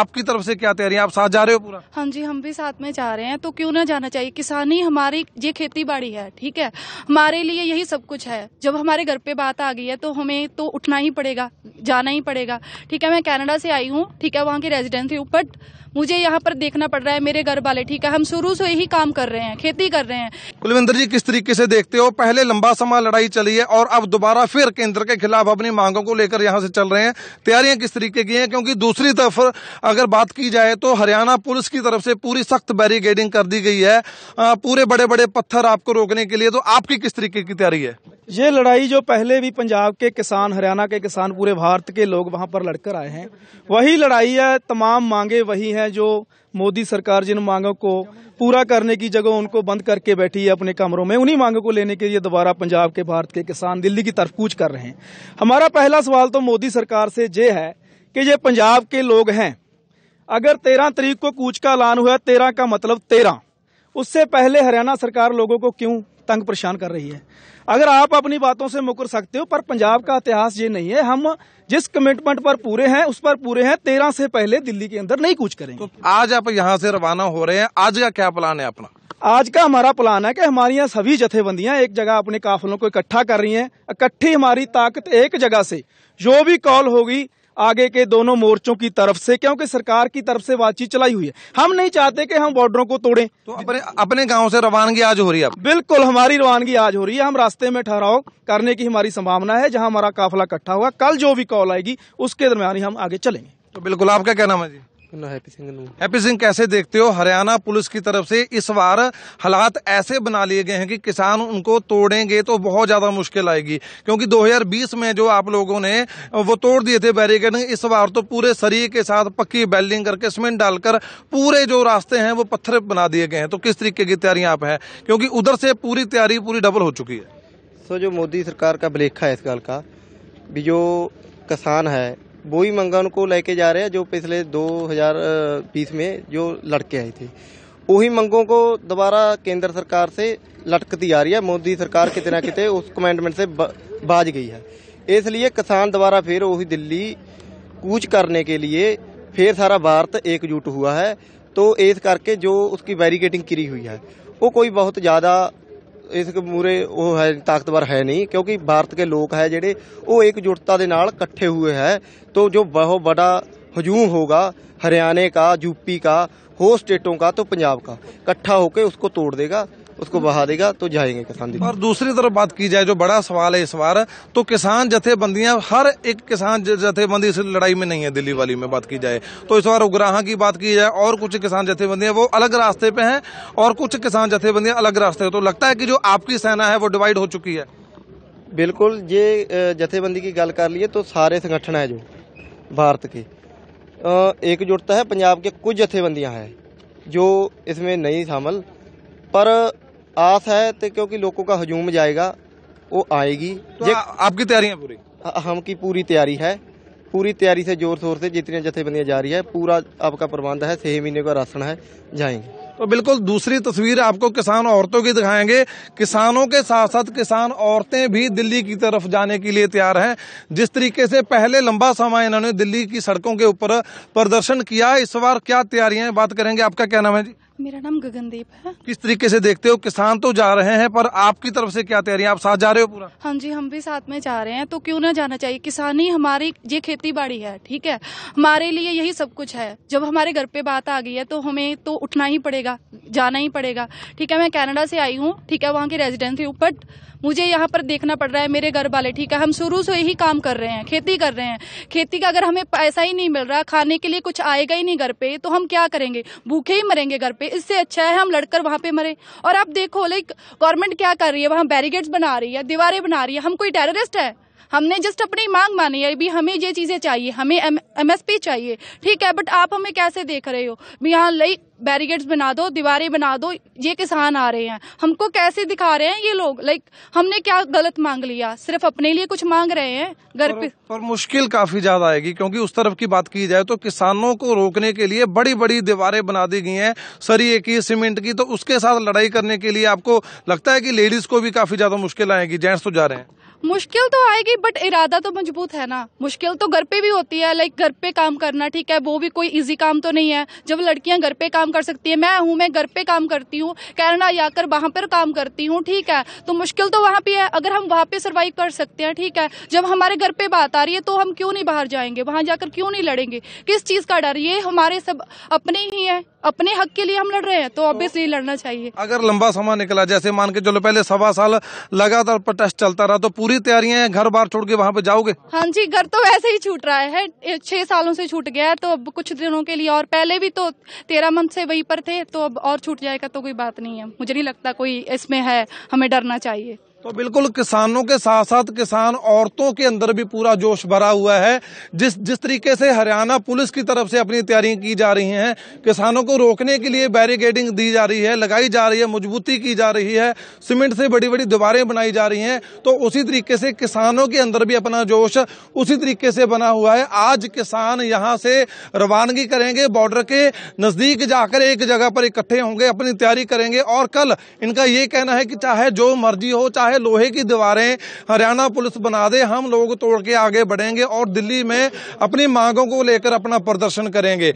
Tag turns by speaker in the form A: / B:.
A: आपकी तरफ से क्या तैयारी आप साथ जा रहे हो पूरा
B: हाँ जी हम भी साथ में जा रहे हैं तो क्यों ना जाना चाहिए किसानी हमारी ये खेती बाड़ी है ठीक है हमारे लिए यही सब कुछ है जब हमारे घर पे बात आ गई है तो हमें तो उठना ही पड़ेगा जाना ही पड़ेगा ठीक है मैं कनाडा से आई हूँ ठीक है वहाँ की रेजिडेंसी हूँ बट मुझे यहाँ पर देखना पड़ रहा है मेरे घर वाले ठीक है हम शुरू से यही काम कर रहे हैं खेती कर रहे हैं
A: कुलविंदर जी किस तरीके से देखते हो पहले लंबा समय लड़ाई चली है और अब दोबारा फिर केंद्र के खिलाफ अपनी मांगों को लेकर यहाँ से चल रहे हैं तैयारियां किस तरीके की हैं क्योंकि दूसरी तरफ अगर बात की जाए तो हरियाणा पुलिस की तरफ से पूरी सख्त बैरिगेडिंग कर दी गई है पूरे बड़े बड़े पत्थर आपको रोकने के लिए तो आपकी किस तरीके की तैयारी है
C: ये लड़ाई जो पहले भी पंजाब के किसान हरियाणा के किसान पूरे भारत के लोग वहां पर लड़कर आए हैं वही लड़ाई है तमाम मांगे वही हैं जो मोदी सरकार जिन मांगों को पूरा करने की जगह उनको बंद करके बैठी है अपने कमरों में उन्हीं मांगों को लेने के लिए दोबारा पंजाब के भारत के किसान दिल्ली की तरफ कूच कर रहे हैं हमारा पहला सवाल तो मोदी सरकार से ये है कि ये पंजाब के लोग हैं अगर तेरह तारीख को कूच का ऐलान हुआ तेरह का मतलब तेरह उससे पहले हरियाणा सरकार लोगों को क्यों तंग परेशान कर रही है अगर आप अपनी बातों से मुकर सकते हो पर पंजाब का इतिहास ये नहीं है हम जिस कमिटमेंट पर पूरे हैं उस पर पूरे हैं तेरह से पहले दिल्ली के अंदर नहीं कुछ करेंगे तो
A: आज आप यहाँ से रवाना हो रहे हैं आज का क्या प्लान है अपना
C: आज का हमारा प्लान है कि हमारी यहाँ सभी जथेबंदियाँ एक जगह अपने काफिलों को इकट्ठा कर रही हैं इकट्ठी हमारी ताकत एक जगह से जो भी कॉल होगी आगे के दोनों मोर्चों की तरफ से क्योंकि सरकार की तरफ से बातचीत चलाई हुई है हम नहीं चाहते कि हम बॉर्डरों को तोड़ें तो अपने अपने गाँव से रवानगी आज हो रही है बिल्कुल हमारी रवानगी आज हो रही है हम रास्ते में ठहराव करने की हमारी संभावना है जहाँ हमारा काफिला इकट्ठा होगा कल जो भी कॉल आएगी उसके दरमियान ही हम आगे चलेंगे तो बिल्कुल आपका क्या नाम है जी
D: हैप्पी
A: सिंह कैसे देखते हो हरियाणा पुलिस की तरफ से इस बार हालात ऐसे बना लिए गए हैं कि किसान उनको तोड़ेंगे तो बहुत ज्यादा मुश्किल आएगी क्योंकि 2020 में जो आप लोगों ने वो तोड़ दिए थे बैरिकेड इस बार तो पूरे शरीर के साथ पक्की बेल्डिंग करके सीमेंट डालकर पूरे जो रास्ते हैं वो पत्थर बना दिए गए हैं तो किस तरीके की तैयारियां आप हैं क्योंकि उधर से पूरी तैयारी पूरी डबल हो चुकी है
D: सो जो मोदी सरकार का बलेखा है इस गल का भी जो किसान है वो ही मंगा को लेके जा रहे हैं जो पिछले 2020 में जो लड़के आए थे वही मंगों को दोबारा केंद्र सरकार से लटकती आ रही है मोदी सरकार कितना कितने उस कमेंडमेंट से बाज गई है इसलिए किसान दोबारा फिर वही दिल्ली कूच करने के लिए फिर सारा भारत एकजुट हुआ है तो इस करके जो उसकी बैरिकेडिंग करी हुई है वो कोई बहुत ज़्यादा ਇਸ ਮੂਰੇ ਉਹ ਹੈ ਤਾਕਤਵਰ ਹੈ ਨਹੀਂ ਕਿਉਂਕਿ ਭਾਰਤ ਕੇ ਲੋਕ ਹੈ ਜਿਹੜੇ ਉਹ एकजुटता ਦੇ ਨਾਲ ਇਕੱਠੇ ਹੋਏ ਹੈ ਤੋਂ ਜੋ ਬਹੁਤ ਬੜਾ हजूम होगा हरियाणा का यूपी का हो स्टेटों का तो पंजाब का इकट्ठा होकर उसको तोड़ देगा उसको बहा देगा तो जाएंगे किसान और दूसरी तरफ बात की जाए जो बड़ा सवाल है इस बार तो किसान
A: जथेबंदियां हर एक किसान जथेबंदी इस लड़ाई में नहीं है दिल्ली वाली में बात की जाए तो इस बार उग्राह की बात की जाए और कुछ किसान जथेबंदियां वो अलग रास्ते पे है और कुछ किसान जथेबंदियां अलग रास्ते तो लगता है की जो आपकी सेना है वो डिवाइड हो चुकी है
D: बिल्कुल ये जथेबंदी की गल कर लिए तो सारे संगठन है जो भारत की एकजुटता है पंजाब के कुछ जथेबंदियां हैं जो इसमें नहीं शामिल पर आस है तो क्योंकि लोगों का हजूम जाएगा वो आएगी तो आ, आपकी तैयारियां पूरी हम की पूरी तैयारी है पूरी तैयारी से जोर शोर से जितनी जथेबंदियां जा रही है पूरा आपका प्रबंध है छह महीने का राशन है जाएंगे
A: तो बिल्कुल दूसरी तस्वीर आपको किसान औरतों की दिखाएंगे किसानों के साथ साथ किसान औरतें भी दिल्ली की तरफ जाने के लिए तैयार हैं जिस तरीके से पहले लंबा समय इन्होंने दिल्ली की सड़कों के ऊपर प्रदर्शन किया इस बार क्या तैयारियां बात करेंगे आपका क्या नाम है जी
B: मेरा नाम गगनदीप है
A: किस तरीके से देखते हो किसान तो जा रहे हैं पर आपकी तरफ से क्या तैयारी आप साथ जा रहे हो पूरा
B: हाँ जी हम भी साथ में जा रहे हैं तो क्यों ना जाना चाहिए किसान ही हमारी ये खेती बाड़ी है ठीक है हमारे लिए यही सब कुछ है जब हमारे घर पे बात आ गई है तो हमें तो उठना ही पड़ेगा जाना ही पड़ेगा ठीक है मैं कनाडा से आई हूँ ठीक है वहाँ की रेजिडेंसी हूँ बट मुझे यहाँ पर देखना पड़ रहा है मेरे घर वाले ठीक है हम शुरू से ही काम कर रहे हैं खेती कर रहे हैं खेती का अगर हमें पैसा ही नहीं मिल रहा खाने के लिए कुछ आएगा ही नहीं घर पे तो हम क्या करेंगे भूखे ही मरेंगे घर पे इससे अच्छा है हम लड़कर वहाँ पे मरे और आप देखो लाइक गवर्नमेंट क्या कर रही है वहाँ बैरिगेड्स बना रही है दीवारें बना रही है हम कोई टेररिस्ट है हमने जस्ट अपनी मांग मानी है भी हमें ये चीज़ें चाहिए हमें एम चाहिए ठीक है बट आप हमें कैसे देख रहे हो यहाँ लई बैरिगेड बना दो दीवारें बना दो ये किसान आ रहे हैं हमको कैसे दिखा रहे हैं ये लोग लाइक हमने क्या गलत मांग लिया सिर्फ अपने लिए कुछ मांग रहे हैं
A: घर पे पर मुश्किल काफी ज्यादा आएगी क्योंकि उस तरफ की बात की जाए तो किसानों को रोकने के लिए बड़ी बड़ी दीवारें बना दी गई हैं सरिये की सीमेंट की तो उसके साथ लड़ाई करने के लिए आपको लगता है की लेडीज को भी काफी ज्यादा मुश्किल आएगी जेंट्स तो जा रहे हैं
B: मुश्किल तो आएगी बट इरादा तो मजबूत है ना मुश्किल तो घर पे भी होती है लाइक घर पे काम करना ठीक है वो भी कोई इजी काम तो नहीं है जब लड़कियां घर पे काम कर सकती है मैं हूँ मैं घर पे काम करती हूँ कैनेडा जाकर वहां पर काम करती हूँ ठीक है तो मुश्किल तो वहाँ पे है अगर हम वहां पे सर्वाइव कर सकते हैं ठीक है जब हमारे घर पे बात आ रही है तो हम क्यों नहीं बाहर जाएंगे वहां जाकर क्यों नहीं लड़ेंगे किस चीज़ का डर ये हमारे सब अपने ही है अपने हक के लिए हम लड़ रहे हैं तो ऑब्वियसली तो लड़ना चाहिए अगर लंबा
A: समय निकला जैसे मान के चलो पहले सवा साल लगातार प्रोटेस्ट चलता रहा तो पूरी तैयारियां घर बार छोड़ के वहाँ पे जाओगे
B: हाँ जी घर तो वैसे ही छूट रहा है छह सालों से छूट गया है तो अब कुछ दिनों के लिए और पहले भी तो तेरह मंथ से वही पर थे तो अब और छूट जाएगा तो कोई बात नहीं है मुझे नहीं लगता कोई इसमें है हमें डरना चाहिए
A: तो बिल्कुल किसानों के साथ साथ किसान औरतों के अंदर भी पूरा जोश भरा हुआ है जिस जिस तरीके से हरियाणा पुलिस की तरफ से अपनी तैयारियां की जा रही हैं किसानों को रोकने के लिए बैरिकेडिंग दी जा रही है लगाई जा रही है मजबूती की जा रही है सीमेंट से बड़ी बड़ी दीवारें बनाई जा रही हैं तो उसी तरीके से किसानों के अंदर भी अपना जोश उसी तरीके से बना हुआ है आज किसान यहाँ से रवानगी करेंगे बॉर्डर के नज़दीक जाकर एक जगह पर इकट्ठे होंगे अपनी तैयारी करेंगे और कल इनका ये कहना है कि चाहे जो मर्जी हो चाहे है लोहे की दीवारें हरियाणा पुलिस बना दे हम लोग तोड़ के आगे बढ़ेंगे और दिल्ली में अपनी मांगों को लेकर अपना प्रदर्शन करेंगे